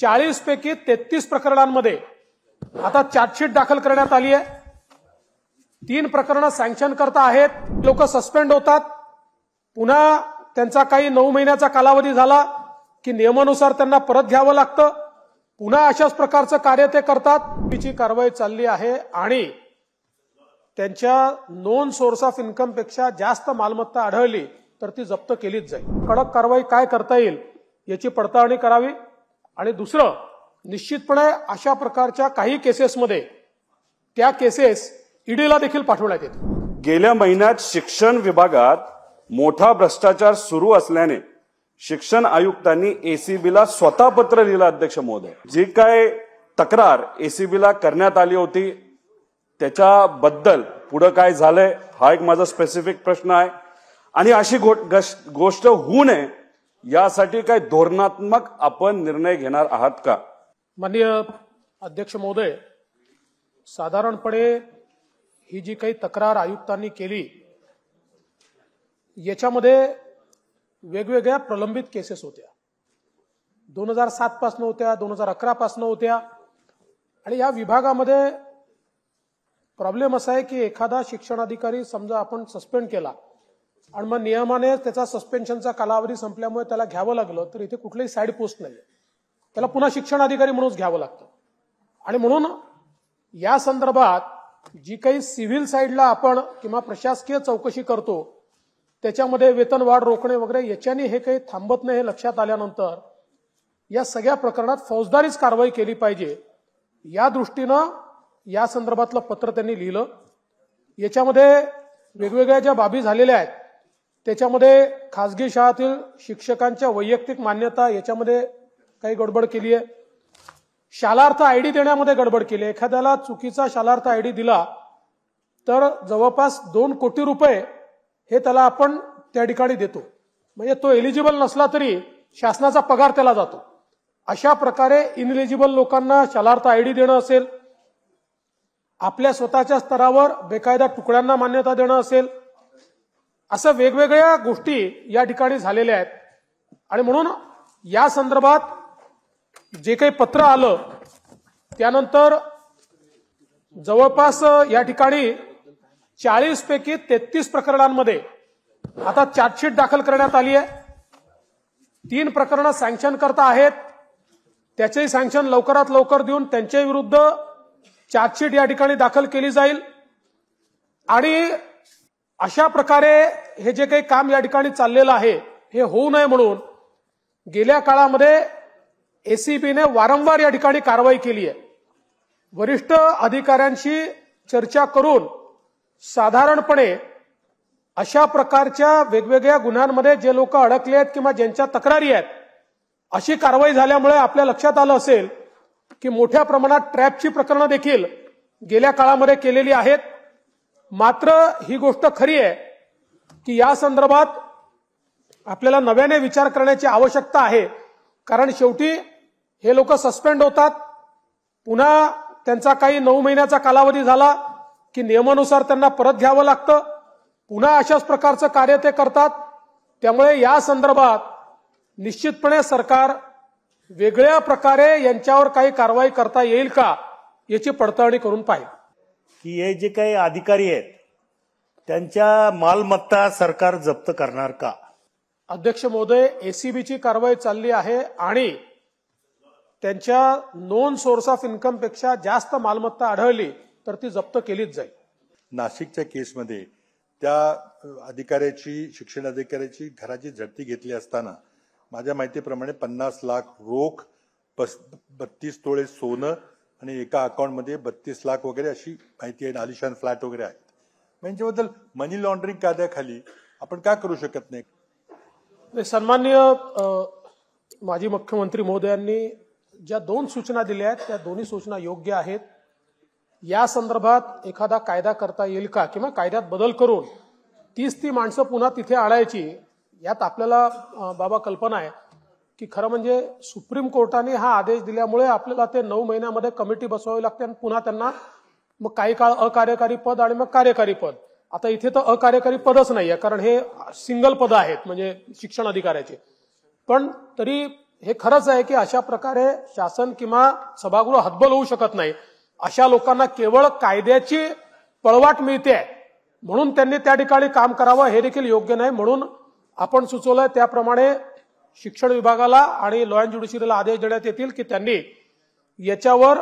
चाळीस पैकी तेहतीस प्रकरणांमध्ये आता चार्जशीट दाखल करण्यात आली आहे तीन प्रकरणं सँक्शन करता आहेत लोक सस्पेंड होतात पुन्हा त्यांचा काही नऊ महिन्याचा कालावधी झाला की नियमानुसार त्यांना परत घ्यावं लागतं पुन्हा अशाच प्रकारचं कार्य ते करतात तिची कारवाई चालली आहे आणि त्यांच्या नॉन सोर्स ऑफ पेक्षा जास्त मालमत्ता आढळली तर ती जप्त केलीच जाईल कडक कारवाई काय करता येईल याची पडताळणी करावी आणि दुसरं निश्चितपणे अशा प्रकारच्या काही केसेसमध्ये त्या केसेस ईडीला e देखील पाठवण्यात येत गेल्या महिन्यात शिक्षण विभागात मोठा भ्रष्टाचार सुरू असल्याने शिक्षण आयुक्तांनी एसीबीला स्वतः पत्र लिहिलं अध्यक्ष महोदय जी काय तक्रार एसीबीला करण्यात आली होती त्याच्याबद्दल पुढं काय झालंय हा एक माझा स्पेसिफिक प्रश्न आहे आणि अशी गोष्ट होऊ नये यासाठी काही धोरणात्मक आपण निर्णय घेणार आहात का माननीय अध्यक्ष महोदय साधारणपणे ही जी काही तक्रार आयुक्तांनी केली याच्यामध्ये वेगवेगळ्या प्रलंबित केसेस होत्या दोन हजार सातपासनं होत्या दोन हजार अकरापासनं होत्या आणि या विभागामध्ये प्रॉब्लेम असा आहे की एखादा शिक्षणाधिकारी समजा आपण सस्पेंड केला आणि मग नियमाने त्याचा सस्पेन्शनचा कालावधी संपल्यामुळे त्याला घ्यावं लागलं तर इथे कुठलंही साईड पोस्ट नाही त्याला पुन्हा शिक्षण अधिकारी म्हणूनच घ्यावं लागतं आणि म्हणून या संदर्भात जी काही सिव्हिल साईडला आपण किंवा प्रशासकीय चौकशी करतो त्याच्यामध्ये वेतनवाढ रोखणे वगैरे याच्याने हे काही थांबत नाही हे लक्षात आल्यानंतर या सगळ्या प्रकरणात फौजदारीच कारवाई केली पाहिजे या दृष्टीनं या संदर्भातलं पत्र त्यांनी लिहिलं याच्यामध्ये वेगवेगळ्या ज्या बाबी झालेल्या आहेत त्याच्यामध्ये खाजगी शाळातील शिक्षकांच्या वैयक्तिक मान्यता याच्यामध्ये काही गडबड केली आहे शालार्थ आयडी देण्यामध्ये गडबड केली एखाद्याला चुकीचा शालार्थ आयडी दिला तर जवळपास दोन कोटी रुपये हे त्याला आपण त्या ठिकाणी देतो म्हणजे तो एलिजिबल नसला तरी शासनाचा पगार त्याला जातो अशा प्रकारे इनएलिजिबल लोकांना शालार्थ आय डी देणं असेल आपल्या स्वतःच्या स्तरावर बेकायदा तुकड्यांना मान्यता देणं असेल असं वेगवेगळ्या गोष्टी या ठिकाणी झालेल्या आहेत आणि म्हणून या संदर्भात जे काही पत्र आलं त्यानंतर जवळपास या ठिकाणी चाळीस पैकी तेहतीस प्रकरणांमध्ये आता चार्जशीट दाखल करण्यात आली आहे तीन प्रकरणं सँक्शन करता आहेत त्याचेही सँक्शन लवकरात लवकर देऊन त्यांच्या विरुद्ध चार्जशीट या ठिकाणी दाखल केली जाईल आणि अशा प्रकारे हे जे काही काम या ठिकाणी चाललेलं आहे हे होऊ नये म्हणून गेल्या काळामध्ये एसीबीने वारंवार या ठिकाणी कारवाई केली आहे वरिष्ठ अधिकाऱ्यांशी चर्चा करून साधारणपणे अशा प्रकारच्या वेगवेगळ्या गुन्ह्यांमध्ये जे लोक अडकले आहेत किंवा ज्यांच्या तक्रारी आहेत अशी कारवाई झाल्यामुळे आपल्या लक्षात आलं असेल की मोठ्या प्रमाणात ट्रॅपची प्रकरणं देखील गेल्या काळामध्ये केलेली आहेत मात्र ही गोष्ट खरी आहे की या संदर्भात आपल्याला नव्याने विचार करण्याची आवश्यकता आहे कारण शेवटी हे लोक सस्पेंड होतात पुन्हा त्यांचा काही नऊ महिन्याचा कालावधी झाला की नियमानुसार त्यांना परत घ्यावं लागतं पुन्हा अशाच प्रकारचं कार्य ते करतात त्यामुळे या संदर्भात निश्चितपणे सरकार वेगळ्या प्रकारे यांच्यावर काही कारवाई करता येईल का याची पडताळणी करून पाहिजे की हे जे काही अधिकारी आहेत त्यांच्या मालमत्ता सरकार जप्त करणार का अध्यक्ष महोदय एसीबीची कारवाई चालली आहे आणि त्यांच्या नॉन सोर्स ऑफ इन्कम पेक्षा जास्त मालमत्ता आढळली तर ती जप्त केलीच जाईल नाशिकच्या केसमध्ये त्या अधिकाऱ्याची शिक्षण अधिकाऱ्याची घराची झडती घेतली असताना माझ्या माहितीप्रमाणे पन्नास लाख रोख बत्तीस तोळे सोनं आणि एका मध्ये बत्तीस लाख वगैरे अशी माहिती आहे आलिशान फ्लॅट वगैरे आहेत यांच्याबद्दल मनी लॉन्ड्रिंग कायद्याखाली आपण काय करू शकत नाही सन्माननीय माजी मुख्यमंत्री महोदयांनी ज्या दोन सूचना दिल्या आहेत त्या दोन्ही सूचना योग्य आहेत या संदर्भात एखादा कायदा करता येईल का किंवा कायद्यात बदल करून तीस ती माणसं पुन्हा तिथे आणायची यात आपल्याला बाबा कल्पना आहे की खरं म्हणजे सुप्रीम कोर्टाने हा आदेश दिल्यामुळे आपल्याला ते नऊ महिन्यामध्ये कमिटी बसवावी लागते आणि पुन्हा त्यांना मग काही काळ अकार्यकारी पद आणि मग कार्यकारी पद आता इथे तर अकार्यकारी पदच नाहीये कारण हे सिंगल पद आहेत म्हणजे शिक्षण अधिकाऱ्याचे पण तरी हे खरंच आहे की अशा प्रकारे शासन किंवा सभागृह हतबल होऊ शकत नाही अशा लोकांना केवळ कायद्याची पळवाट मिळते म्हणून त्यांनी त्या ठिकाणी काम करावं हे देखील योग्य नाही म्हणून आपण सुचवलं त्याप्रमाणे शिक्षण विभागाला आणि लॉ अँड ज्युडिशरीला आदेश देण्यात येतील की त्यांनी याच्यावर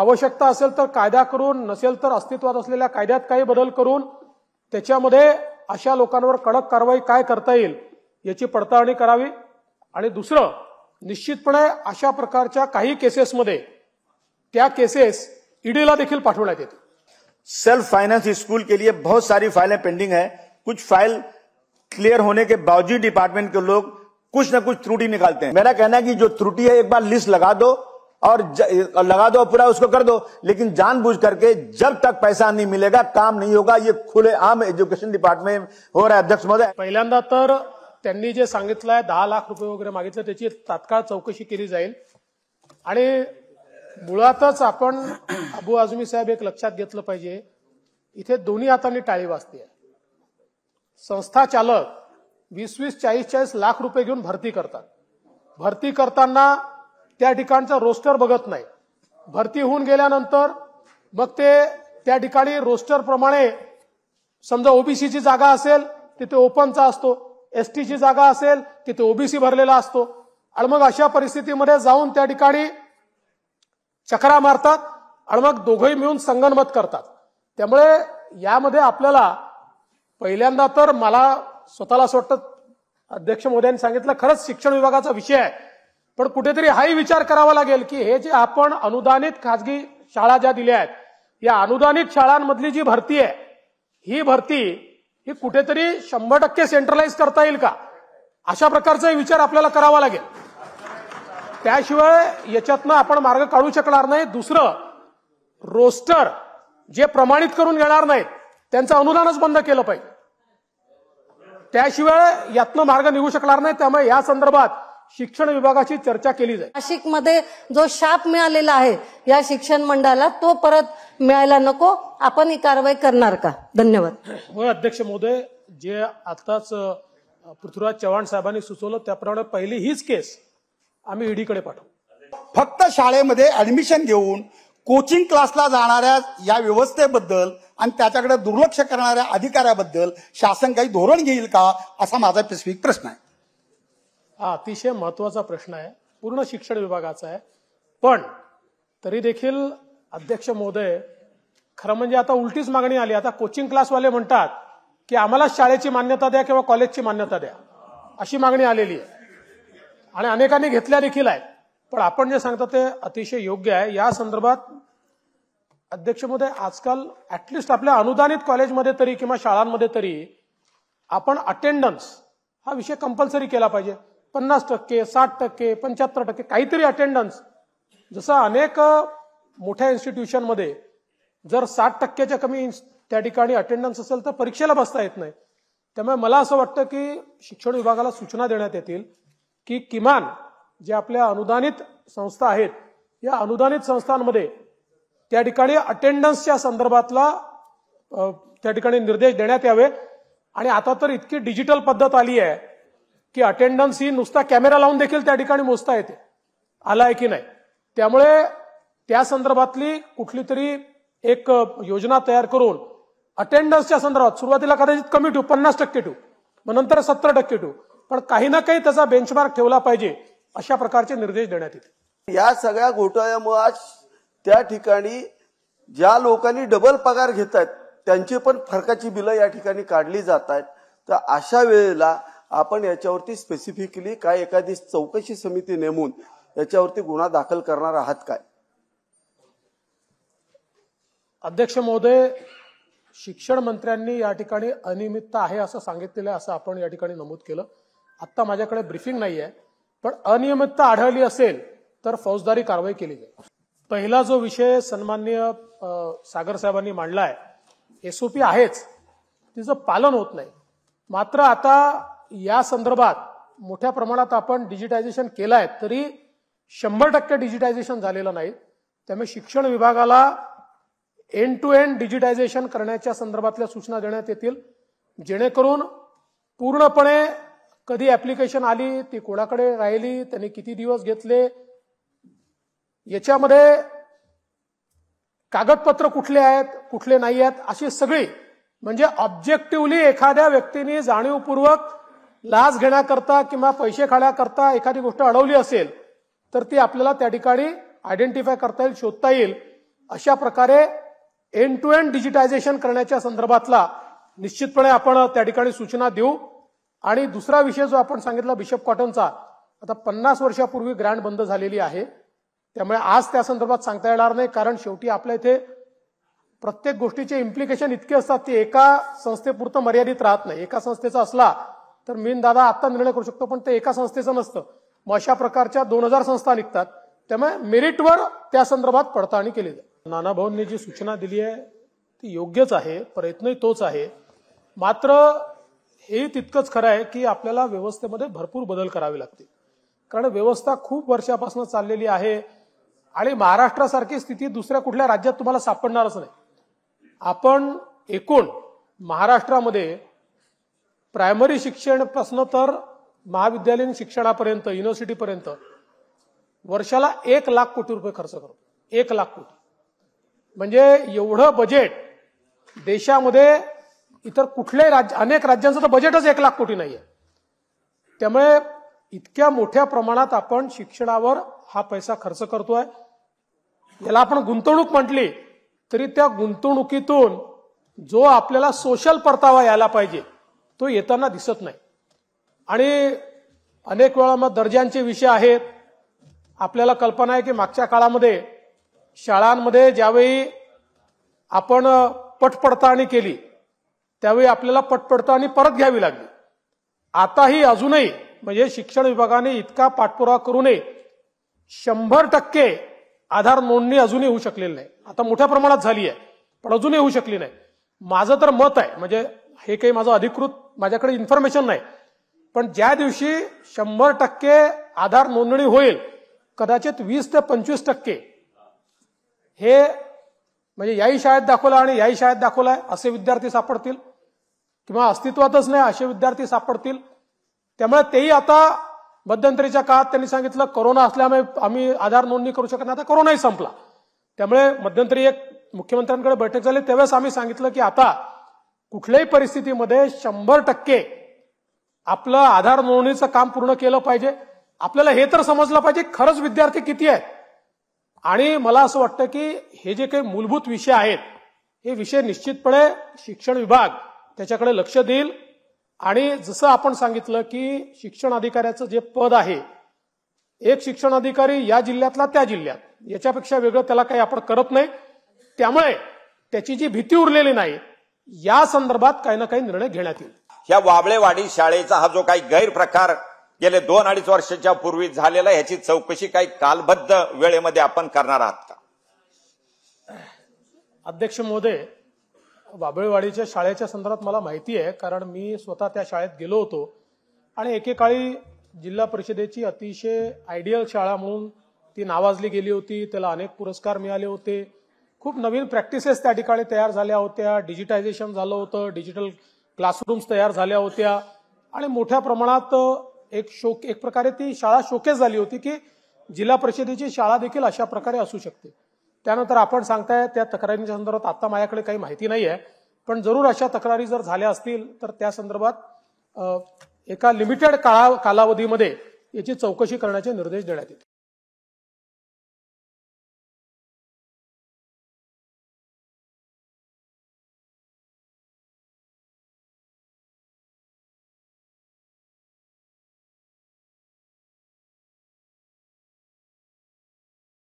आवश्यकता असेल तर कायदा करून नसेल तर अस्तित्वात असलेल्या कायद्यात काही बदल करून त्याच्यामध्ये अशा लोकांवर कडक कारवाई काय करता येईल याची पडताळणी करावी आणि दुसरं निश्चितपणे अशा प्रकारच्या काही केसेसमध्ये त्या केसेस ईडीला देखील पाठवण्यात येतील सेल्फ फायनान्स स्कूल के लिए बहुत सारी फाइलें पेंडिंग है कुछ फाइल क्लियर होने के बावजूद डिपार्टमेंट के लोग कुछ ना कुछ त्रुटि निकालते हैं मेरा कहना है कि जो त्रुटि है एक बार लिस्ट लगा दो और लगा दो पूरा उसको कर दो लेकिन जानबूझ करके जब तक पैसा नहीं मिलेगा काम नहीं होगा ये खुले आम एजुकेशन डिपार्टमेंट हो रहा है अध्यक्ष महोदय पहिल्यांदा तो त्यांनी जे सांगितलं आहे दहा लाख रुपये वगैरे मागितलं त्याची तात्काळ चौकशी केली जाईल आणि मुळातच आपण अबू आजमी साहेब एक लक्षात घेतलं पाहिजे इथे दोन्ही हातांनी टाळी वाजते संस्था चालक वीस वीस चाळीस चाळीस लाख रुपये घेऊन भरती करतात भरती करताना त्या ठिकाणचा रोस्टर बघत नाही भरती होऊन गेल्यानंतर मग ते त्या ठिकाणी रोस्टरप्रमाणे समजा ओबीसीची जागा असेल तिथे ओपनचा असतो एसटीची जागा असेल तिथे ओबीसी भरलेला असतो आणि मग अशा परिस्थितीमध्ये जाऊन त्या ठिकाणी चक्रा मारतात आणि मग दोघंही मिळून संगनमत करतात त्यामुळे यामध्ये आपल्याला पहिल्यांदा तर मला स्वतःला असं वाटतं अध्यक्ष मोदयांनी सांगितलं खरंच शिक्षण विभागाचा विषय आहे पण कुठेतरी हाही विचार करावा लागेल की हे जे आपण अनुदानित खाजगी शाळा ज्या दिल्या आहेत या अनुदानित शाळांमधली जी भरती आहे ही भरती ही कुठेतरी शंभर टक्के सेंट्रलाइज करता येईल का अशा प्रकारचा विचार आपल्याला करावा लागेल त्याशिवाय याच्यातनं आपण मार्ग काढू शकणार नाही दुसरं रोस्टर जे प्रमाणित करून घेणार नाहीत त्यांचं अनुदानच बंद केलं पाहिजे त्याशिवाय यातनं मार्ग निघू शकणार नाही त्यामुळे या संदर्भात शिक्षण विभागाची चर्चा केली जाईल नाशिकमध्ये जो शाप मिळालेला आहे या शिक्षण मंडळाला तो परत मिळायला नको आपण ही कारवाई करणार का धन्यवाद हो, अध्यक्ष महोदय जे आताच पृथ्वीराज चव्हाण साहेबांनी सुचवलं त्याप्रमाणे पहिली हीच केस आम्ही ईडीकडे पाठवू फक्त शाळेमध्ये ऍडमिशन घेऊन कोचिंग क्लासला जाणाऱ्या या व्यवस्थेबद्दल आणि त्याच्याकडे दुर्लक्ष करणाऱ्या अधिकाऱ्याबद्दल शासन काही धोरण घेईल का असा माझा स्पेसिफिक प्रश्न आहे हा अतिशय महत्वाचा प्रश्न आहे पूर्ण शिक्षण विभागाचा आहे पण तरी देखील अध्यक्ष महोदय खरं म्हणजे आता उलटीच मागणी आली आता कोचिंग क्लासवाले म्हणतात की आम्हाला शाळेची मान्यता द्या किंवा कॉलेजची मान्यता द्या अशी मागणी आलेली आहे आणि अनेकांनी घेतल्या देखील आहेत पण आपण जे सांगता ते अतिशय योग्य आहे या संदर्भात अध्यक्ष महोदय आजकाल ऍटलिस्ट आपल्या अनुदानित कॉलेजमध्ये तरी किंवा शाळांमध्ये तरी आपण अटेंडन्स हा विषय कंपल्सरी केला पाहिजे पन्नास टक्के साठ टक्के पंच्याहत्तर टक्के काहीतरी अटेंडन्स जसं अनेक मोठ्या इन्स्टिट्यूशनमध्ये जर साठ टक्क्याच्या कमी त्या ठिकाणी अटेंडन्स असेल तर परीक्षेला बसता येत नाही त्यामुळे मला असं वाटतं की शिक्षण विभागाला सूचना देण्यात येतील की किमान जे आपल्या अनुदानित संस्था आहेत या अनुदानित संस्थांमध्ये त्या ठिकाणी अटेंडन्सच्या संदर्भातला त्या ठिकाणी निर्देश देण्यात यावे आणि आता तर इतकी डिजिटल पद्धत आली आहे की अटेंडन्स ही नुसता कॅमेरा लावून देखील त्या ठिकाणी मोजता येते आलाय की नाही त्यामुळे त्या संदर्भातली कुठली तरी एक योजना तयार करून अटेंडन्सच्या संदर्भात सुरुवातीला कदाचित कमी ठेवू पन्नास टक्के ठेवू मग नंतर सत्तर टक्के ठेवू पण काही ना काही त्याचा बेंचमार्क ठेवला पाहिजे अशा प्रकारचे निर्देश देण्यात येते या सगळ्या घोटाळ्यामुळे आज त्या ठिकाणी ज्या लोकांनी डबल पगार घेत आहेत त्यांची पण फरकाची बिलं या ठिकाणी काढली जात आहेत तर अशा वेळेला आपण याच्यावरती स्पेसिफिकली काय एखादी चौकशी समिती नेमून याच्यावरती गुन्हा दाखल करणार आहात काय अध्यक्ष महोदय शिक्षण मंत्र्यांनी या ठिकाणी अनियमितता आहे असं सांगितलेलं आहे असं आपण या ठिकाणी नमूद केलं आत्ता माझ्याकडे ब्रिफिंग नाही आहे पण अनियमितता आढळली असेल तर फौजदारी कारवाई केली जाईल पहिला जो विषय सन्मान्य सागर साहेबांनी मांडला आहे एसओपी आहेच तिचं पालन होत नाही मात्र आता या संदर्भात मोठ्या प्रमाणात आपण डिजिटायझेशन केलं आहे तरी शंभर टक्के डिजिटायझेशन झालेलं नाही त्यामुळे शिक्षण विभागाला एंड टू एंड डिजिटायझेशन करण्याच्या संदर्भातल्या सूचना देण्यात येतील जेणेकरून पूर्णपणे कधी ऍप्लिकेशन आली ती कोणाकडे राहिली त्यांनी किती दिवस घेतले याच्यामध्ये कागदपत्र कुठले आहेत कुठले नाही आहेत अशी सगळी म्हणजे ऑब्जेक्टिव्हली एखाद्या व्यक्तीने जाणीवपूर्वक लाच घेण्याकरता किंवा पैसे खाण्याकरता एखादी गोष्ट अडवली असेल तर ती आपल्याला त्या ठिकाणी आयडेंटिफाय करता येईल शोधता येईल अशा प्रकारे एंड टू एंड डिजिटायझेशन करण्याच्या संदर्भातला निश्चितपणे आपण त्या ठिकाणी सूचना देऊ आणि दुसरा विषय जो आपण सांगितला बिशप कॉटनचा आता पन्नास वर्षापूर्वी ग्रँड बंद झालेली आहे त्यामुळे आज त्या संदर्भात सांगता येणार नाही कारण शेवटी आपल्या इथे प्रत्येक गोष्टीचे इम्प्लिकेशन इतके असतात की एका संस्थेपुरतं मर्यादित राहत नाही एका संस्थेचा असला तर मीन दादा आत्ता निर्णय करू शकतो पण ते एका संस्थेचं नसतं मग अशा प्रकारच्या दोन हजार संस्था निघतात त्यामुळे मेरिटवर त्या संदर्भात पडताळणी केली जाते नानाभाऊंनी जी सूचना दिली आहे ती योग्यच आहे प्रयत्नही तोच आहे मात्र हे तितकंच खरं आहे की आपल्याला व्यवस्थेमध्ये भरपूर बदल करावे लागतील कारण व्यवस्था खूप वर्षापासून चाललेली आहे आणि महाराष्ट्रासारखी स्थिती दुसऱ्या कुठल्या राज्यात तुम्हाला सापडणारच नाही आपण एकूण महाराष्ट्रामध्ये प्रायमरी शिक्षणपासनं तर महाविद्यालयीन शिक्षणापर्यंत युनिव्हर्सिटीपर्यंत वर्षाला एक लाख कोटी रुपये खर्च करतो एक लाख कोटी म्हणजे एवढं बजेट देशामध्ये इतर कुठल्याही राज्य अनेक राज्यांचं तर बजेटच एक लाख कोटी नाही आहे त्यामुळे इतक्या मोठ्या प्रमाणात आपण शिक्षणावर हा पैसा खर्च करतोय ज्याला आपण गुंतवणूक म्हटली तरी त्या गुंतवणुकीतून जो आपल्याला सोशल परतावा यायला पाहिजे तो येताना दिसत नाही आणि अनेक वेळा मग दर्जांचे विषय आहेत आपल्याला कल्पना आहे की मागच्या काळामध्ये शाळांमध्ये ज्यावेळी आपण पटपडताळणी केली त्यावेळी आपल्याला पटपडताळणी परत घ्यावी लागली आताही अजूनही म्हणजे शिक्षण विभागाने इतका पाठपुरावा करू नये शंभर टक्के आधार नोंदणी अजूनही होऊ शकलेली नाही आता मोठ्या प्रमाणात झाली आहे पण अजूनही होऊ शकली नाही माझं तर मत आहे म्हणजे हे काही माझं अधिकृत माझ्याकडे इन्फॉर्मेशन नाही पण ज्या दिवशी शंभर टक्के आधार नोंदणी होईल कदाचित वीस ते पंचवीस टक्के हे म्हणजे याही शाळेत दाखवला आणि याही शाळेत दाखवलाय असे विद्यार्थी सापडतील किंवा अस्तित्वातच नाही असे विद्यार्थी सापडतील त्यामुळे तेही आता मध्यंतरीच्या काळात त्यांनी सांगितलं कोरोना असल्यामुळे आम्ही आधार नोंदणी करू शकत नाही आता कोरोनाही संपला त्यामुळे मध्यंतरी एक मुख्यमंत्र्यांकडे बैठक झाली त्यावेळेस आम्ही सांगितलं की आता कुठल्याही परिस्थितीमध्ये शंभर टक्के आपलं आधार नोंदणीचं काम पूर्ण केलं पाहिजे आपल्याला हे तर समजलं पाहिजे खरंच विद्यार्थी किती आहेत आणि मला असं वाटतं की हे जे काही मूलभूत विषय आहेत हे विषय निश्चितपणे शिक्षण विभाग त्याच्याकडे लक्ष देईल आणि जसं आपण सांगितलं की शिक्षण अधिकाऱ्याचं जे पद आहे एक शिक्षण अधिकारी या जिल्ह्यातला त्या जिल्ह्यात याच्यापेक्षा वेगळं त्याला काही आपण करत नाही त्यामुळे त्याची जी भीती उरलेली नाही या संदर्भात काही ना काही निर्णय घेण्यात येईल ह्या वाबळेवाडी शाळेचा हा जो काही गैरप्रकार गेले दोन अडीच वर्षाच्या पूर्वी झालेला ह्याची चौकशी काही कालबद्ध वेळेमध्ये आपण करणार आहात का अध्यक्ष महोदय वाबळेवाडीच्या शाळेच्या संदर्भात मला माहिती आहे कारण मी स्वतः त्या शाळेत गेलो होतो आणि एकेकाळी जिल्हा परिषदेची अतिशय आयडियल शाळा म्हणून ती नावाजली गेली होती त्याला अनेक पुरस्कार मिळाले होते खूप नवीन प्रॅक्टिसेस त्या ठिकाणी तयार झाल्या होत्या डिजिटायझेशन झालं होतं डिजिटल क्लासरूम्स तयार झाल्या होत्या आणि मोठ्या प्रमाणात एक शोक एक प्रकारे ती शाळा शोकेस झाली होती की जिल्हा परिषदेची शाळा देखील अशा प्रकारे असू शकते त्यानंतर आपण सांगताय त्या तक्रारींच्या संदर्भात आता माझ्याकडे काही माहिती नाही आहे पण जरूर अशा तक्रारी जर झाल्या असतील तर त्या संदर्भात एका लिमिटेड काळा कालावधीमध्ये याची चौकशी करण्याचे निर्देश देण्यात येतील